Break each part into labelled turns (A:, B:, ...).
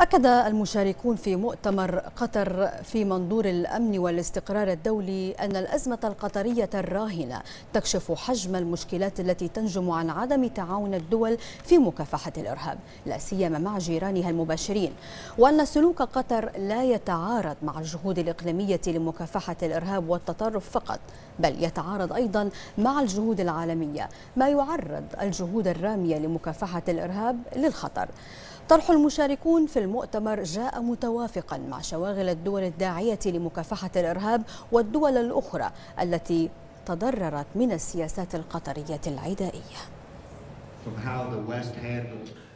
A: أكد المشاركون في مؤتمر قطر في منظور الأمن والاستقرار الدولي أن الأزمة القطرية الراهنة تكشف حجم المشكلات التي تنجم عن عدم تعاون الدول في مكافحة الإرهاب لا سيما مع جيرانها المباشرين وأن سلوك قطر لا يتعارض مع الجهود الإقليمية لمكافحة الإرهاب والتطرف فقط بل يتعارض أيضا مع الجهود العالمية ما يعرض الجهود الرامية لمكافحة الإرهاب للخطر طرح المشاركون في المؤتمر جاء متوافقا مع شواغل الدول الداعية لمكافحة الإرهاب والدول الأخرى التي تضررت من السياسات القطرية العدائية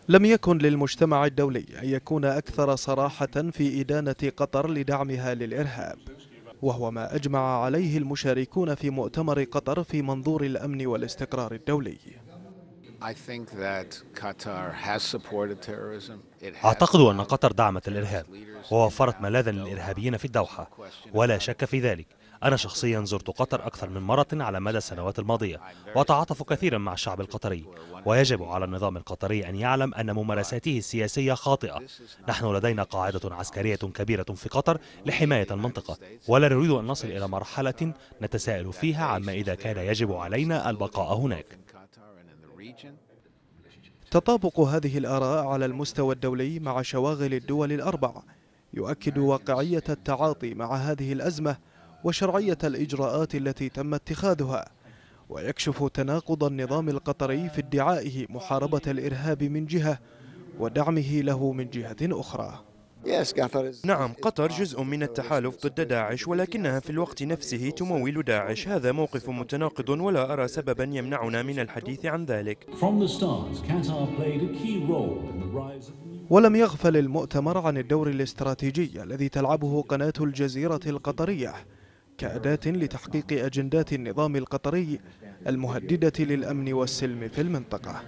B: لم يكن للمجتمع الدولي أن يكون أكثر صراحة في إدانة قطر لدعمها للإرهاب وهو ما أجمع عليه المشاركون في مؤتمر قطر في منظور الأمن والاستقرار الدولي أعتقد أن قطر دعمت الإرهاب ووفرت ملاذا للإرهابيين في الدوحة ولا شك في ذلك أنا شخصيا زرت قطر أكثر من مرة على مدى السنوات الماضية وأتعاطف كثيرا مع الشعب القطري ويجب على النظام القطري أن يعلم أن ممارساته السياسية خاطئة نحن لدينا قاعدة عسكرية كبيرة في قطر لحماية المنطقة ولا نريد أن نصل إلى مرحلة نتساءل فيها عما إذا كان يجب علينا البقاء هناك تطابق هذه الآراء على المستوى الدولي مع شواغل الدول الأربع يؤكد واقعية التعاطي مع هذه الأزمة وشرعية الإجراءات التي تم اتخاذها ويكشف تناقض النظام القطري في ادعائه محاربة الإرهاب من جهة ودعمه له من جهة أخرى نعم قطر جزء من التحالف ضد داعش ولكنها في الوقت نفسه تمول داعش هذا موقف متناقض ولا أرى سببا يمنعنا من الحديث عن ذلك ولم يغفل المؤتمر عن الدور الاستراتيجي الذي تلعبه قناة الجزيرة القطرية كأداة لتحقيق أجندات النظام القطري المهددة للأمن والسلم في المنطقة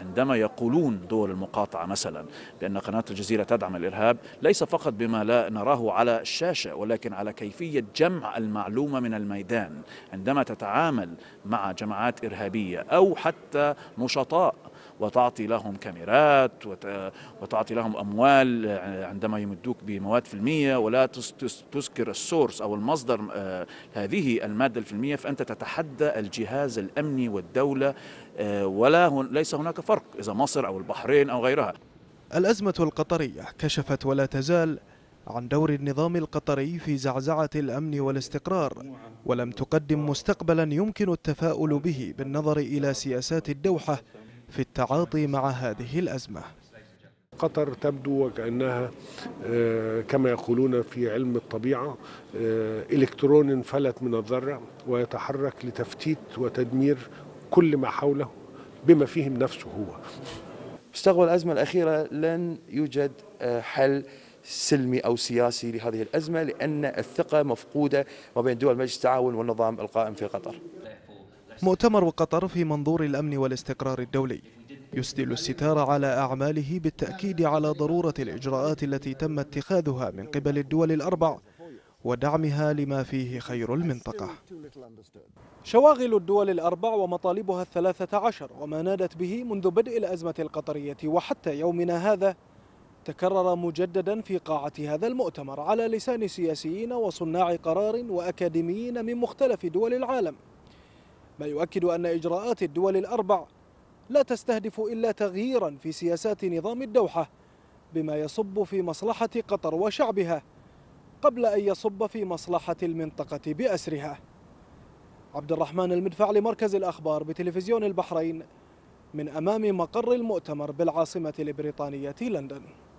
C: عندما يقولون دول المقاطعة مثلا بأن قناة الجزيرة تدعم الإرهاب ليس فقط بما لا نراه على الشاشة ولكن على كيفية جمع المعلومة من الميدان عندما تتعامل مع جماعات إرهابية أو حتى نشطاء وتعطي لهم كاميرات وتعطي لهم أموال آه، عندما يمدوك بمواد فيلمية ولا تذكر السورس أو المصدر آه، هذه المادة الفيلمية فأنت تتحدى الجهاز الأمني والدولة آه، ولا ليس هناك فرق إذا مصر أو البحرين أو غيرها
B: الأزمة القطرية كشفت ولا تزال عن دور النظام القطري في زعزعة الأمن والاستقرار ولم تقدم مستقبلا يمكن التفاؤل به بالنظر إلى سياسات الدوحة في التعاطي مع هذه الأزمة قطر تبدو وكأنها آه، كما يقولون في علم الطبيعة آه، إلكترون انفلت من الذرة ويتحرك لتفتيت وتدمير كل ما حوله بما فيهم نفسه هو مستقبل الأزمة الأخيرة لن يوجد آه، حل سلمي أو سياسي لهذه الأزمة لأن الثقة مفقودة ما بين دول مجلس التعاون والنظام القائم في قطر مؤتمر قطر في منظور الأمن والاستقرار الدولي يسدل الستار على أعماله بالتأكيد على ضرورة الإجراءات التي تم اتخاذها من قبل الدول الأربع ودعمها لما فيه خير المنطقة شواغل الدول الأربع ومطالبها الثلاثة عشر وما نادت به منذ بدء الأزمة القطرية وحتى يومنا هذا تكرر مجددا في قاعة هذا المؤتمر على لسان سياسيين وصناع قرار وأكاديميين من مختلف دول العالم ما يؤكد أن إجراءات الدول الأربع لا تستهدف إلا تغييرا في سياسات نظام الدوحة بما يصب في مصلحة قطر وشعبها قبل أن يصب في مصلحة المنطقة بأسرها عبد الرحمن المدفع لمركز الأخبار بتلفزيون البحرين من أمام مقر المؤتمر بالعاصمة البريطانية لندن